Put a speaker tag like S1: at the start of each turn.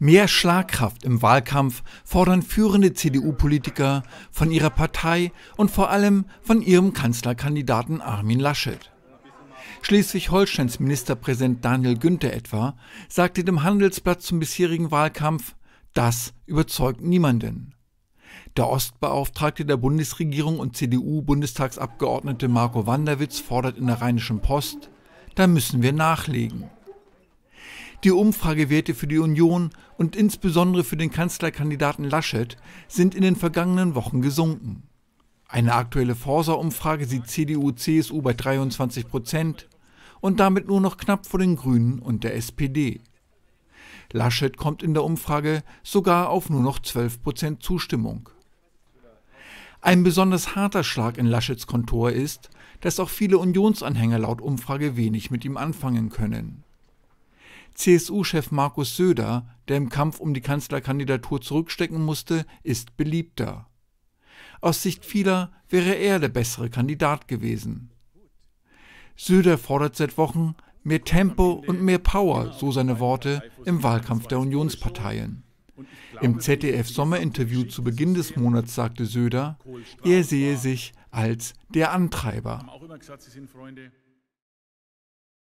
S1: Mehr Schlagkraft im Wahlkampf fordern führende CDU-Politiker von ihrer Partei und vor allem von ihrem Kanzlerkandidaten Armin Laschet. Schleswig-Holsteins Ministerpräsident Daniel Günther etwa sagte dem Handelsblatt zum bisherigen Wahlkampf, das überzeugt niemanden. Der Ostbeauftragte der Bundesregierung und CDU-Bundestagsabgeordnete Marco Wanderwitz fordert in der Rheinischen Post, da müssen wir nachlegen. Die Umfragewerte für die Union und insbesondere für den Kanzlerkandidaten Laschet sind in den vergangenen Wochen gesunken. Eine aktuelle Forsa-Umfrage sieht CDU-CSU bei 23 Prozent und damit nur noch knapp vor den Grünen und der SPD. Laschet kommt in der Umfrage sogar auf nur noch 12 Prozent Zustimmung. Ein besonders harter Schlag in Laschets Kontor ist, dass auch viele Unionsanhänger laut Umfrage wenig mit ihm anfangen können. CSU-Chef Markus Söder, der im Kampf um die Kanzlerkandidatur zurückstecken musste, ist beliebter. Aus Sicht vieler wäre er der bessere Kandidat gewesen. Söder fordert seit Wochen mehr Tempo und mehr Power, so seine Worte, im Wahlkampf der Unionsparteien. Im ZDF-Sommerinterview zu Beginn des Monats sagte Söder, er sehe sich als der Antreiber.